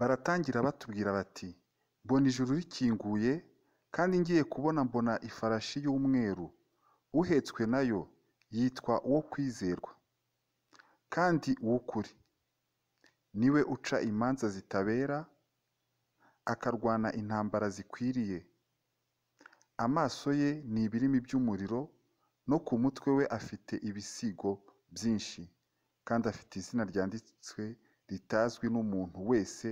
baratangira batubwira bati mbona ijuru rikinguye kandi ngiye kubona mbona ifarashi y'umweru uhetswe nayo yitwa uwo kwizerwa kandi uw'ukuri niwe uca imanza zitabera akarwana intambara zikwiriye amaso ye ni ibirimi by'umuriro no ku mutwe we afite ibisigo byinshi kandi afite izina ryanditswe ritazwi n'umuntu wese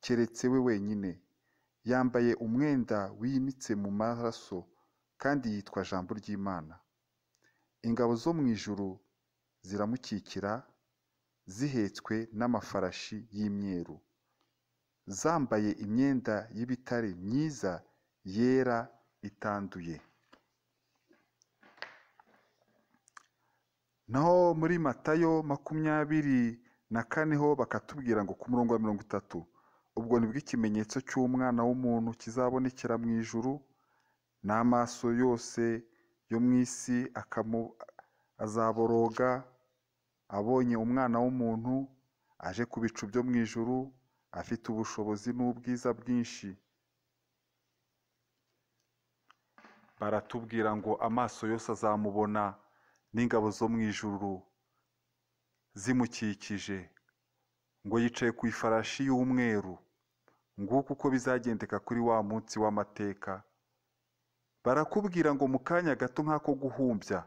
keretse we wenyine. Yambaye umwenda winitse mu maraso kandi yitwa Jambo ry'Imana. Ingabo zo mu ijuru ziramukikira zihetswe n'amafarashi y'imyeru, zambaye imyenda y'ibitare myiza yera itanduye. Naho muri Matayo makumyabiri na kane ho bakatubwira ngo ku murongo wa mirongo itatu Ubwo nibwo ikimenyetso cy'Umwana w'umuntu kizabonekera mu ijuru, n'amaso yose yo mu isi azaboroga, abonye Umwana w'umuntu aje ku bicu byo mu ijuru, afite ubushobozi n'ubwiza bwinshi. Baratubwira ngo amaso yose azamubona n'ingabo zo mu ijuru zimukikije, ngo yicaye ku ifarashi y'umweru. nguko uko bizagendeka kuri wa munsi w'amateka barakubwira ngo mu kanya gato nk'ako guhumbya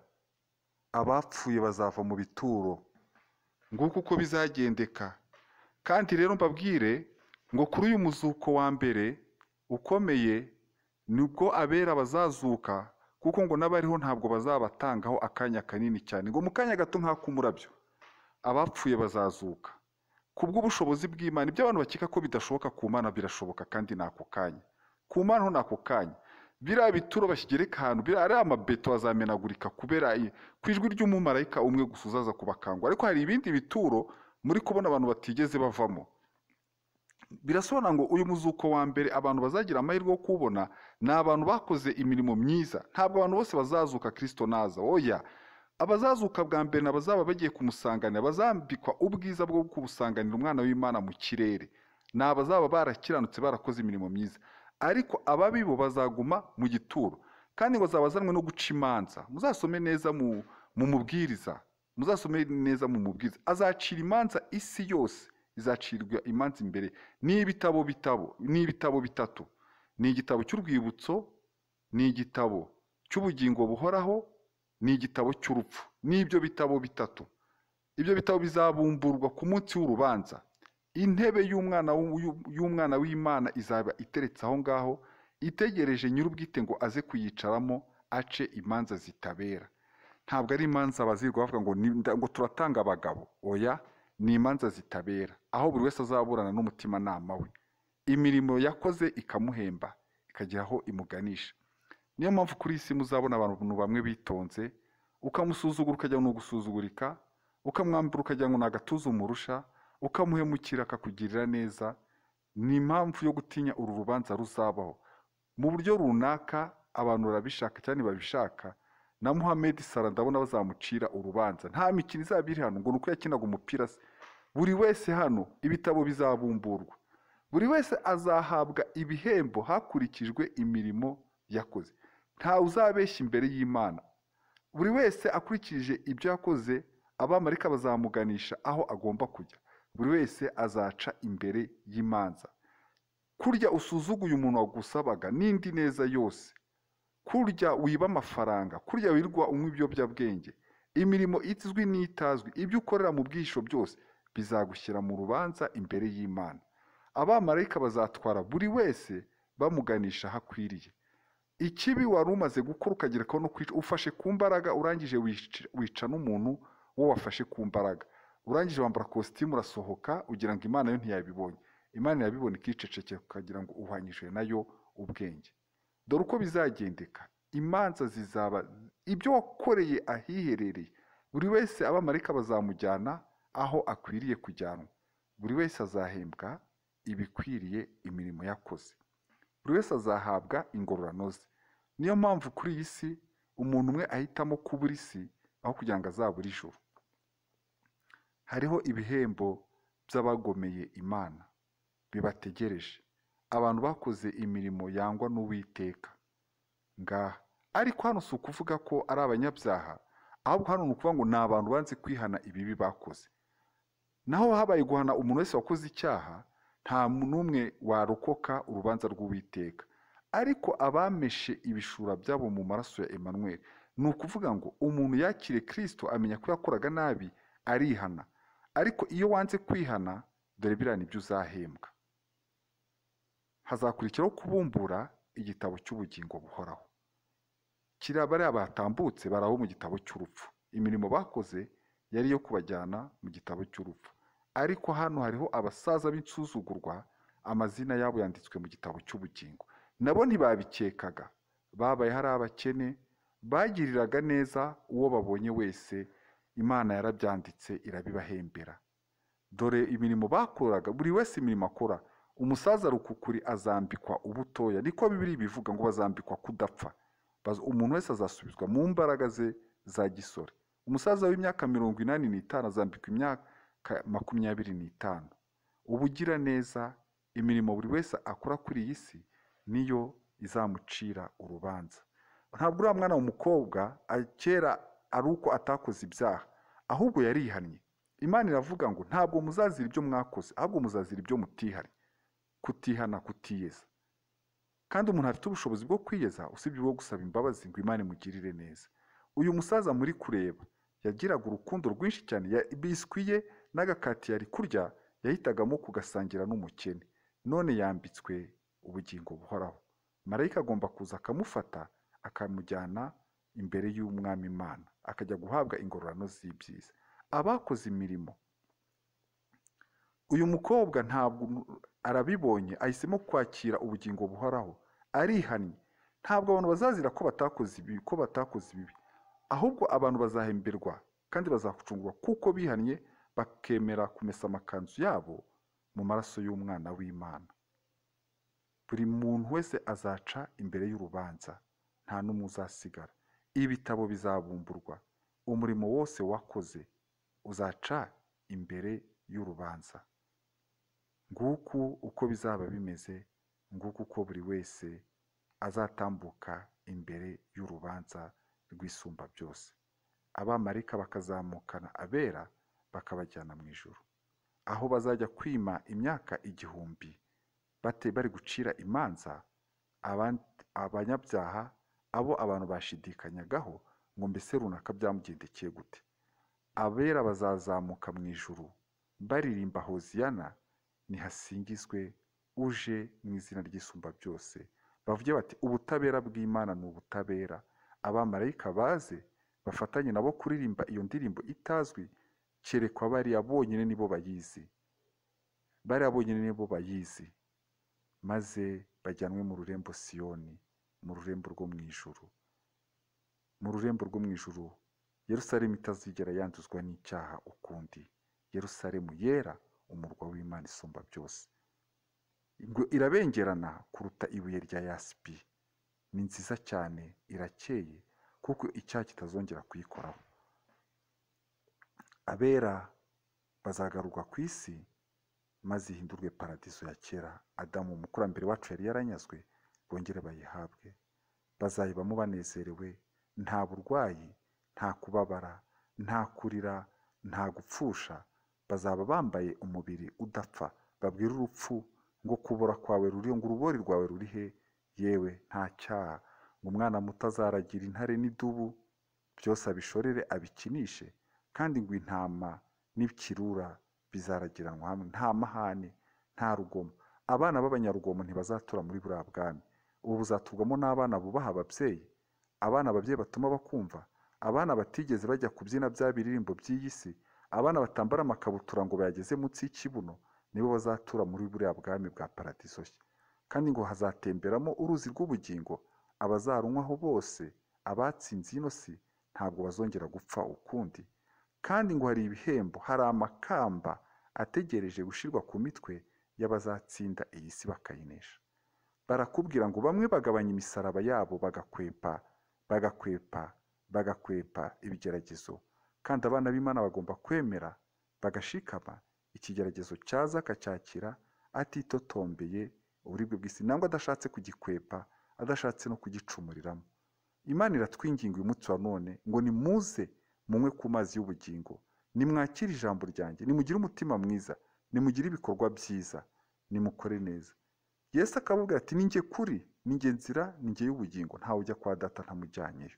abapfuye bazava mu bituro nguko uko bizagendeka kandi rero mbabwire ngo kuri uyu muzuko wa mbere ukomeye nibwo abera bazazuka kuko ngo n'abariho ntabwo bazabatangaho akanya kanini cyane ngo mu kanya gato nk'ak'umurabyo abapfuye bazazuka ku bw'ubushobozi bw'imana ibyo abantu bakeka ko bidashoboka ku mana birashoboka kandi ni ako kanya ku mana ho ni ako kanya biriya bituro bakigereka ahantu ari amabeto azamenagurika kubera ku ijwi ry'umumarayika umwe gusa uzaza kubakangura ariko hari ibindi bituro muri kubona abantu batigeze bavamo birasobanura ngo uyu muzuko wa mbere abantu bazagira amahirwe yo kubona ni abantu bakoze imirimo myiza ntabwo abantu bose bazazuka kirisito naza oya abazazuka bwa mbere ni abazaba bagiye kumusanganira bazambikwa ubwiza bwo kubusanganira umwana w'imana mu kirere ni abazaba barakiranutse barakoze imirimo myiza ariko ababi bo bazaguma mu gituro kandi ngo zabazanwe no guca imanza muzasome neza mu mubwiriza muzasome neza mu mubwiriza azacira imanza isi yose izacirwa imanza imbere ni ibitabo bitabo ni ibitabo bitatu ni igitabo cy'urwibutso ni igitabo cy'ubugingo buhoraho ni igitabo cy'urupfu n'ibyo bitabo bitatu ibyo bitabo bizabumburwa ku munsi w'urubanza intebe y'umwana w'imana izaba iteretse aho ngaho itegereje nyir'ubwite ngo aze kuyicaramo ace imanza zitabera ntabwo ari imanza bazirwa bavuga ngo ngo turatanga abagabo oya ni imanza zitabera aho buri wese azaburana n'umutimanama we imirimo yakoze ikamuhemba ikagira aho imuganisha niyo mpamvu kuri iyi muzabona abantu bamwe bitonze ukamusuzugura ukajya ngo ni ugusuzugurika ukamwambura ukajya ngo ni agatuza umurusha ukamuhemukira akakugirira neza ni impamvu yo gutinya uru rubanza ruzabaho mu buryo runaka abantu barabishaka cyane babishaka na muhammed sara ndabona bazamucira urubanza nta mikino izaba iri hano ngo ni uko yakinaga umupira se buri wese hano ibitabo bizabumburwa buri wese azahabwa ibihembo hakurikijwe imirimo yakoze ntawe uzabeshya imbere y'imana buri wese akurikije ibyo yakoze abamarika bazamuganisha aho agomba kujya buri wese azaca imbere y'imanza kurya usuzuguye umuntu wagusabaga n'indi neza yose kurya wiba amafaranga kurya wirwa unywa ibiyobyabwenge imirimo izwi n'itazwi ibyo ukorera mu bwisho byose bizagushyira mu rubanza imbere y'imana abamarayika bazatwara buri wese bamuganisha aho akwiriye ikibi wari umaze gukora ukagira ko no kwica ufashe ku mbaraga urangije wica n'umuntu wo wafashe ku mbaraga urangije wambara kositimu urasohoka ugira ngo imana yo ntiyabibonye imana yabibona ikicecekera ukagira ngo uhwanyije nayo ubwenge dore uko bizagendeka imanza zizaba ibyo wakoreye ahiherereye buri wese abamarika bazamujyana aho akwiriye kujyanwa buri wese azahembwa ibikwiriye imirimo yakoze buri wese azahabwa ingororano ze niyo mpamvu kuri iyi si umuntu umwe ahitamo kubura isi aho kugira ngo azabure ijuru hariho ibihembo by'abagomeye imana bibategereje abantu bakoze imirimo yangwa n'uwiteka ngaha ariko hano si ukuvuga ko ari abanyabyaha ahubwo hano ni ukuvuga ngo ni abantu banze kwihana ibibi bakoze naho habaye guhana umuntu wese wakoze icyaha nta n'umwe warokoka urubanza rw'uwiteka ariko abameshe ibishura byabo mu maraso ya Emmanuel ni ukuvuga ngo umuntu yakire kirisito amenya ko yakoraga nabi arihana ariko iyo wanze kwihana dore biriya nibyo uzahembwa hazakurikiraho kubumbura igitabo cy'ubugingo buhoraho kiriya bariya batambutse baraho mu gitabo cy'urupfu imirimo bakoze yari iyo kubajyana mu gitabo cy'urupfu ariko hano hariho abasaza b'insuzugurwa amazina yabo yanditswe mu gitabo cy'ubugingo nabo ntibabikekaga babaye hari abakene bagiriraga neza uwo babonye wese imana yarabyanditse irabibahembera dore imirimo bakoraga buri wese imirimo akora umusaza rukukuri azambikwa ubutoya niko bibiri bivuga ngo bazambikwa kudapfa umuntu wese azasubizwa mu mbaraga ze za gisore umusaza w'imyaka mirongo inani n'itanu azambikwa imyaka makumyabiri n'itanu ubugira neza imirimo buri wese akora kuri iyi si niyo izamucira urubanza ntabwo uriya mwana w'umukobwa kera ari uko atakoze ibyaha ahubwo yarihannye imana iravuga ngo ntabwo muzazira ibyo mwakoze ahubwo muzazira ibyo mutihanye kutihana kutiyeza kandi umuntu afite ubushobozi bwo kwiyeza usibye ubwo gusaba imbabazi ngo imana imugirire neza uyu musaza muri kureba yagiraga urukundo rwinshi cyane biswi ye n'agakati yari kurya yahitagamo kugasangira n'umukene none yambitswe ubugingo buhoraho marayika agomba kuza akamufata akamujyana imbere y'umwami imana akajya guhabwa ingororano z'ibyiza abakoze imirimo uyu mukobwa ntabwo arabibonye ahisemo kwakira ubugingo buhoraho arihannye ntabwo abantu bazazira ko batakoze ibi ko batakoze ibibi ahubwo abantu bazahemberwa kandi bazagucungurwa kuko bihannye bakemera kumesa amakanzu yabo mu maraso y'umwana w'imana Buri muntu wese azaca imbere y'urubanza, nta n'umwe uzasigara. Ibitabo bizabumburwa, umurimo wose wakoze uzaca imbere y'urubanza. Nguku uko bizaba bimeze, nguku uko buri wese azatambuka imbere y'urubanza rw'isumba byose. Abamarayika bakazamukana abera bakabajyana mu ijuru, aho bazajya kwima imyaka igihumbi bari gucira imanza abanyabyaha abo abantu bashidikanyagaho ngo mbese runaka byamugendekeye gute abera bazazamuka mu ijuru baririmba hoziyana ntihasingizwe uje mu izina ry'isumba byose bavuge bati ubutabera bw'imana ni ubutabera abamarayika baze bafatanye nabo kuririmba iyo ndirimbo itazwi kerekwa bariya bonyine nibo bayizi bariya bonyine nibo bayizi maze bajyanwe mu rurembo siyoni mu rurembo rwo mu ijuru mu rurembo rwo mu ijuru Yerusalemu itazigera yanduzwa n'icyaha ukundi Yerusalemu yera umurwa w'imana isumba byose irabengerana kuruta ibuye rya yasipi ni nziza cyane irakeye kuko icyaha kitazongera kuyikoraho abera bazagarurwa ku isi maze ihindurwe paradizo ya kera adamu umukurambere wacu yari yaranyazwe bongere bayihabwe bazayibamo banezerewe nta burwayi nta kubabara nta kurira nta gupfusha bazaba bambaye umubiri udapfa babwira urupfu ngo kubura kwawe ruri ngo urubori rwawe ruri he yewe nta cyaha ngo umwana muto azaragira intare n'idubu byose abishorere abikinishe kandi ngo intama n'ikirura bizaragiranwa hamwe nta mahane nta rugomo abana b'abanyarugomo ntibazatura muri buriya bwami ubu buzaturwamo n'abana bubaha ababyeyi abana ababyeyi batuma bakumva abana batigeze bajya kubyina bya biririmbo by'iyi si abana batambara amakabutura ngo bayageze munsi y'ikibuno nibo bazatura muri buriya bwami bwa paradizo kandi ngo hazatemberamo uruzi rw'ubugingo abazarunywaho bose abatsinze ino si ntabwo bazongera gupfa ukundi kandi ngo hari ibihembo hari amakamba ategereje gushyirwa ku mitwe y'abazatsinda iyi si bakayinesha barakubwira ngo bamwe bagabanya imisaraba yabo bagakwepa bagakwepa bagakwepa ibigeragezo kandi abana b'imana bagomba kwemera bagashikama ikigeragezo cyaza akacyakira atitotombeye uburibwe bw'isi nangwa adashatse kugikwepa adashatse no kugicumuriramo imana iratwinginga uyu munsi wa none ngo nimuze munywe ku mazi y'ubugingo nimwakire ijambo ryanjye nimugire umutima mwiza nimugire ibikorwa byiza nimukore neza yesu akababwira ati ninjye kuri ninjye nzira ninjye y'ubugingo ntawe ujya kwa data ntamujyanyeyo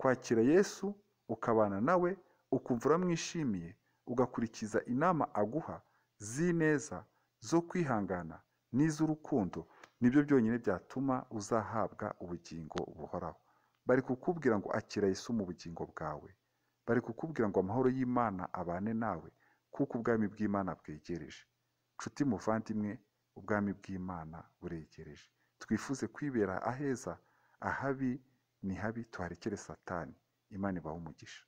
kwakira yesu ukabana nawe ukumva uramwishimiye ugakurikiza inama aguha z'ineza zo kwihangana n'iz'urukundo nibyo byonyine byatuma uzahabwa ubugingo buhoraho bari kukubwira ngo akira Yesu mu bugingo bwawe bari kukubwira ngo amahoro y'Imana abane nawe kuko ubwami bw'Imana bwegereje nshuti muvandimwe ubwami bw'Imana buregereje twifuze kwibera aheza ahabi ni habi tuharekere satani Imana ibahe umugisha